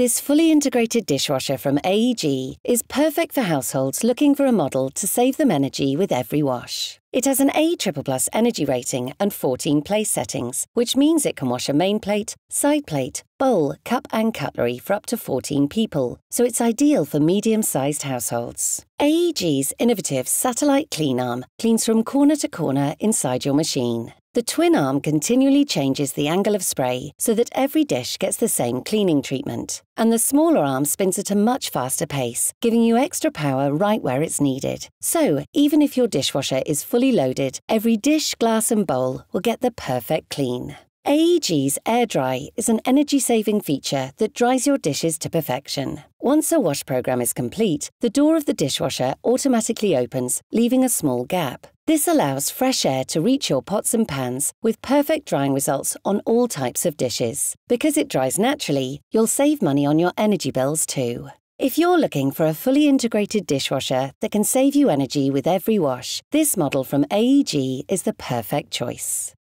This fully integrated dishwasher from AEG is perfect for households looking for a model to save them energy with every wash. It has an A++ energy rating and 14 place settings, which means it can wash a main plate, side plate, bowl, cup and cutlery for up to 14 people, so it's ideal for medium-sized households. AEG's innovative satellite clean arm cleans from corner to corner inside your machine. The twin arm continually changes the angle of spray so that every dish gets the same cleaning treatment, and the smaller arm spins at a much faster pace, giving you extra power right where it's needed. So, even if your dishwasher is fully loaded, every dish, glass and bowl will get the perfect clean. AEG's Air Dry is an energy saving feature that dries your dishes to perfection. Once a wash program is complete, the door of the dishwasher automatically opens, leaving a small gap. This allows fresh air to reach your pots and pans with perfect drying results on all types of dishes. Because it dries naturally, you'll save money on your energy bills too. If you're looking for a fully integrated dishwasher that can save you energy with every wash, this model from AEG is the perfect choice.